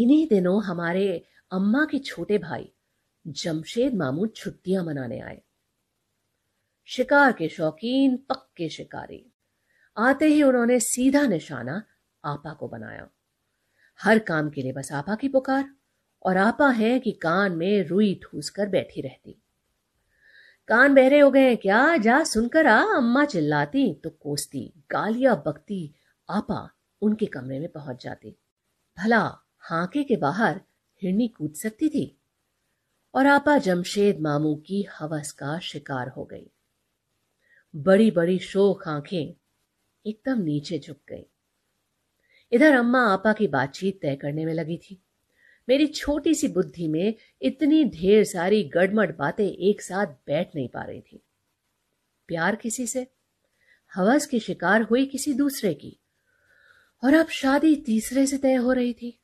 इन्हीं दिनों हमारे अम्मा के छोटे भाई जमशेद मामू छुट्टियां मनाने आए शिकार के शौकीन पक्के शिकारी आते ही उन्होंने सीधा निशाना आपा को बनाया हर काम के लिए बस आपा की पुकार और आपा है कि कान में रुई ठूस कर बैठी रहती कान बहरे हो गए क्या जा सुनकर आ अम्मा चिल्लाती तो कोसती गालियां बकती आपा उनके कमरे में पहुंच जाती भला हाके के बाहर हिरनी कूद सकती थी और आपा जमशेद मामू की हवस का शिकार हो गई बड़ी बड़ी शोक आंखें एकदम नीचे झुक गई इधर अम्मा आपा की बातचीत तय करने में लगी थी मेरी छोटी सी बुद्धि में इतनी ढेर सारी गड़मड़ बातें एक साथ बैठ नहीं पा रही थी प्यार किसी से हवस की शिकार हुई किसी दूसरे की और अब शादी तीसरे से तय हो रही थी